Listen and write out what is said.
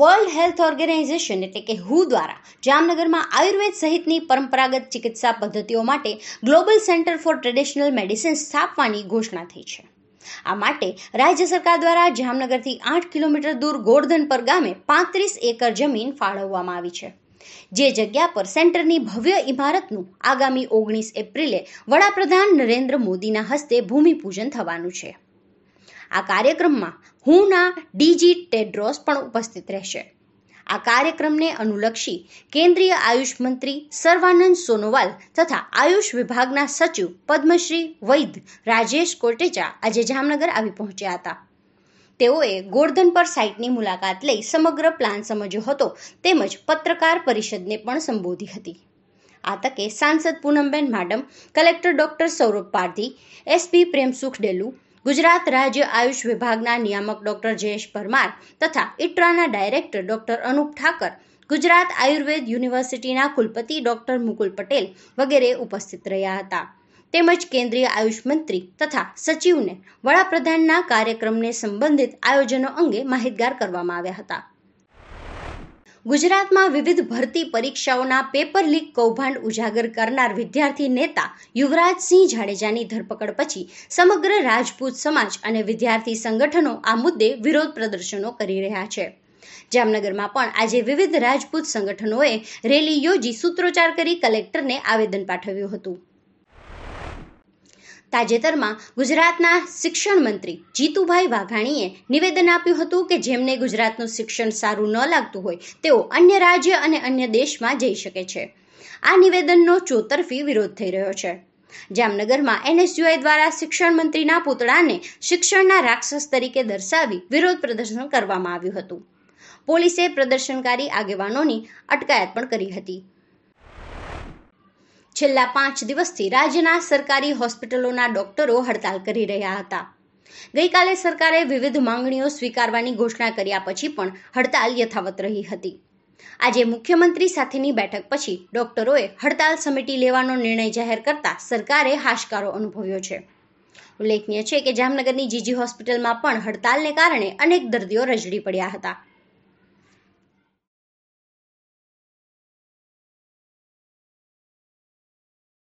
world health organisation એટલે કે હુ દ્વારા જામનગરમાં આયુર્વેદ સહિતની પરંપરાગત ચિકિત્સા પદ્ધતિઓ માટે global centre for traditional medicine સ્થાપવાની ઘોષણા થઈ છે આ માટે રાજ્ય સરકાર દ્વારા જામનગરથી આઠ કિલોમીટર દૂર પર ગામે પાંત્રીસ એકર જમીન ફાળવવામાં આવી છે જે જગ્યા પર સેન્ટરની ભવ્ય ઇમારતનું આગામી ઓગણીસ એપ્રિલે વડાપ્રધાન નરેન્દ્ર મોદીના હસ્તે ભૂમિપૂજન થવાનું છે આ કાર્યક્રમમાં હુના ડીજી ટેડ્રોસ પણ ઉપસ્થિત રહેશે આ કાર્યક્રમને અનુલક્ષી કેન્દ્રીય આયુષ મંત્રી સર્વાનંદ સોનોવાલ તથા આયુષ વિભાગના સચિવ પદ્મશ્રી વૈદ્ય રાજેશ કોટેચા આજે જામનગર આવી પહોંચ્યા હતા તેઓએ ગોર્ધન પર સાઇટની મુલાકાત લઈ સમગ્ર પ્લાન સમજ્યો હતો તેમજ પત્રકાર પરિષદને પણ સંબોધી હતી આ તકે સાંસદ Poonamben Madam collector doctor Saurabh Pardhi SP Premsukh Delu Gujarat રાજ્ય આયુષ વિભાગના નિયામક ડોક્ટર જયેશ પરમાર તથા ઇટ્રાના ડાયરેક્ટર ડોક્ટર અનુપ ઠાકર ગુજરાત આયુર્વેદ યુનિવર્સિટીના કુલપતિ ડોક્ટર મુકુલ પટેલ વગેરે ઉપસ્થિત રહ્યા હતા તેમજ કેન્દ્રીય આયુષ મંત્રી તથા સચિવને વડાપ્રધાનના કાર્યક્રમને સંબંધિત આયોજનો અંગે માહિતગાર કરવામાં આવ્યા હતા ગુજરાતમાં વિવિધ ભરતી પરીક્ષાઓના પેપર લીક કૌભાંડ ઉજાગર કરનાર વિદ્યાર્થી નેતા યુવરાજસિંહ જાડેજાની ધરપકડ પછી સમગ્ર રાજપૂત સમાજ અને વિદ્યાર્થી સંગઠનો આ મુદ્દે વિરોધ પ્રદર્શનો કરી રહ્યા છે જામનગરમાં પણ આજે વિવિધ રાજપૂત સંગઠનોએ રેલી યોજી સૂત્રોચ્ચાર કરી કલેક્ટરને આવેદન પાઠવ્યું હતું તાજેતરમાં ગુજરાતના શિક્ષણ મંત્રી જીતુભાઈ વાઘાણીએ નિવેદન આપ્યું હતું કે જેમને ગુજરાતનું શિક્ષણ સારું ન લાગતું હોય તેઓ અન્ય રાજ્ય અને અન્ય દેશમાં જઈ શકે છે આ નિવેદનનો ચોતરફી વિરોધ થઈ રહ્યો છે જામનગરમાં એનએસયુઆઈ દ્વારા શિક્ષણ મંત્રીના પુતળાને શિક્ષણના રાક્ષસ તરીકે દર્શાવી વિરોધ પ્રદર્શન કરવામાં આવ્યું હતું પોલીસે પ્રદર્શનકારી આગેવાનોની અટકાયત પણ કરી હતી છેલ્લા પાંચ દિવસથી રાજ્યના સરકારી હોસ્પિટલોના ડોક્ટરો હડતાલ કરી રહ્યા હતા ગઈકાલે સરકારે વિવિધ માંગણીઓ સ્વીકારવાની ઘોષણા કર્યા પછી પણ હડતાલ યથાવત રહી હતી આજે મુખ્યમંત્રી સાથેની બેઠક પછી ડોક્ટરોએ હડતાલ સમિટી લેવાનો નિર્ણય જાહેર કરતા સરકારે હાશકારો અનુભવ્યો છે ઉલ્લેખનીય છે કે જામનગરની જીજી હોસ્પિટલમાં પણ હડતાલને કારણે અનેક દર્દીઓ રજડી પડ્યા હતા